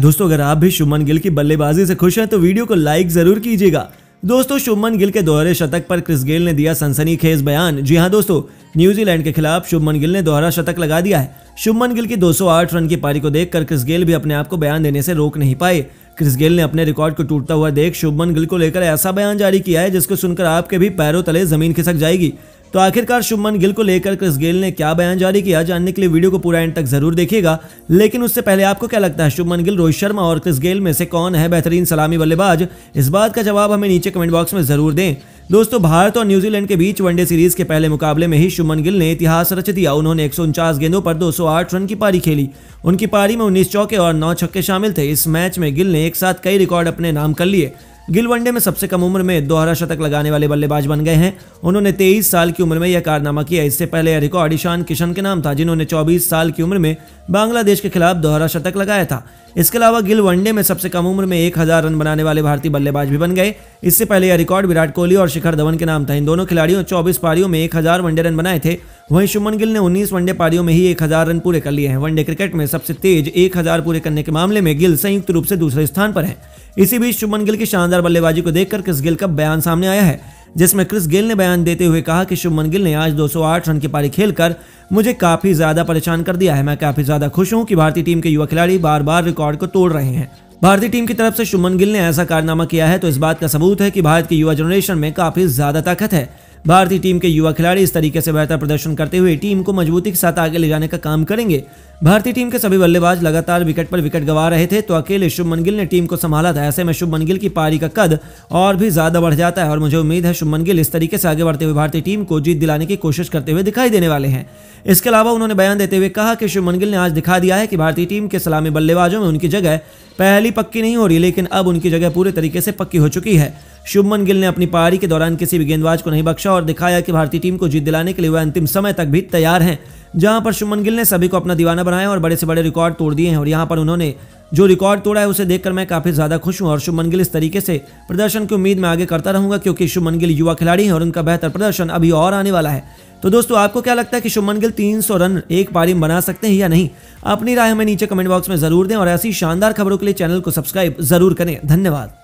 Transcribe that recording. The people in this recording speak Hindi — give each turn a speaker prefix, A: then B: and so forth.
A: दोस्तों अगर आप भी शुभमन गिल की बल्लेबाजी से खुश हैं तो वीडियो को लाइक जरूर कीजिएगा दोस्तों शुभमन गिल के दोहरे शतक पर क्रिस गेल ने दिया सनसनीखेज बयान जी हाँ दोस्तों न्यूजीलैंड के खिलाफ शुभमन गिल ने दोहरा शतक लगा दिया है शुभमन गिल की 208 रन की पारी को देखकर क्रिस गेल भी अपने आप को बयान देने से रोक नहीं पाए क्रिस गेल ने अपने रिकॉर्ड को टूटता हुआ देख शुभमन गिल को लेकर ऐसा बयान जारी किया है जिसको सुनकर आपके भी पैरों तले जमीन खिसक जाएगी तो आखिरकार शुभमन गिल को लेकर क्रिस गेल ने क्या बयान जारी किया जानने के लिए वीडियो को पूरा एंड तक जरूर देखिएगा लेकिन उससे पहले आपको क्या लगता है शुभमन गिल रोहित शर्मा और क्रिस गेल में से कौन है बेहतरीन सलामी बल्लेबाज इस बात का जवाब हमें नीचे कमेंट बॉक्स में जरूर दें दोस्तों भारत और न्यूजीलैंड के बीच वनडे सीरीज के पहले मुकाबले में ही शुभमन गिल ने इतिहास रच दिया उन्होंने एक गेंदों पर 208 रन की पारी खेली उनकी पारी में 19 चौके और 9 छक्के शामिल थे इस मैच में गिल ने एक साथ कई रिकॉर्ड अपने नाम कर लिए गिल वनडे में सबसे कम उम्र में दोहरा शतक लगाने वाले बल्लेबाज बन गए हैं उन्होंने 23 साल की उम्र में यह कारनामा किया इससे पहले यह रिकॉर्ड ईशान किशन के नाम था जिन्होंने 24 साल की उम्र में बांग्लादेश के खिलाफ दोहरा शतक लगाया था इसके अलावा गिल वनडे में सबसे कम उम्र में एक हजार रन बनाने वाले भारतीय बल्लेबाज भी बन गए इससे पहले यह रिकॉर्ड विराट कोहली और शिखर धवन के नाम था इन दोनों खिलाड़ियों चौबीस पारियों में एक हजार वनडे रन बनाए थे वहीं शुमन गिल ने 19 वनडे पारियों में ही 1000 रन पूरे कर लिए हैं वनडे क्रिकेट में सबसे तेज 1000 पूरे करने के मामले में गिल संयुक्त रूप से दूसरे स्थान पर है इसी बीच शुभमन गिल की शानदार बल्लेबाजी को देखकर क्रिस गिल का बयान सामने आया है जिसमें क्रिस गिल ने बयान देते हुए कहा कि शुभमन गिल ने आज 208 रन की पारी खेलकर मुझे काफी ज्यादा परेशान कर दिया है मैं काफी ज्यादा खुश हूं कि भारतीय टीम के युवा खिलाड़ी बार बार रिकॉर्ड को तोड़ रहे हैं भारतीय टीम की तरफ से शुभमन गिल ने ऐसा कारनामा किया है तो इस बात का सबूत है कि भारत की युवा जनरेशन में काफी ज्यादा ताकत है भारतीय टीम के युवा खिलाड़ी इस तरीके से बेहतर प्रदर्शन करते हुए टीम को मजबूती के साथ आगे ले जाने का काम करेंगे भारतीय टीम के सभी बल्लेबाज लगातार विकेट पर विकेट गवा रहे थे तो अकेले शुभमन गिल ने टीम को संभाला था ऐसे में शुभमन गिल की पारी का कद और भी ज्यादा बढ़ जाता है और मुझे उम्मीद है शुभमन गिल इस तरीके से आगे बढ़ते हुए भारतीय टीम को जीत दिलाने की कोशिश करते हुए दिखाई देने वाले हैं इसके अलावा उन्होंने बयान देते हुए कहा कि शुभमन गिल ने आज दिखा दिया है कि भारतीय टीम के सलामी बल्लेबाजों में उनकी जगह पहली पक्की नहीं हो रही लेकिन अब उनकी जगह पूरे तरीके से पक्की हो चुकी है शुभमन गिल ने अपनी पारी के दौरान किसी भी गेंदबाज को नहीं बख्शा और दिखाया कि भारतीय टीम को जीत दिलाने के लिए वह अंतिम समय तक भी तैयार हैं जहां पर शुभमन गिल ने सभी को अपना दीवाना बनाया और बड़े से बड़े रिकॉर्ड तोड़ दिए हैं और यहां पर उन्होंने जो रिकॉर्ड तोड़ा है उसे देखकर मैं काफी ज्यादा खुश हूँ और शुभमन गिल इस तरीके से प्रदर्शन की उम्मीद में आगे करता रहूंगा क्योंकि शुभमन गिल युवा खिलाड़ी हैं और उनका बेहतर प्रदर्शन अभी और आने वाला है तो दोस्तों आपको क्या लगता है कि शुभमन गिल 300 रन एक पारी में बना सकते हैं या नहीं अपनी राय हमें नीचे कमेंट बॉक्स में जरूर दें और ऐसी शानदार खबरों के लिए चैनल को सब्सक्राइब जरूर करें धन्यवाद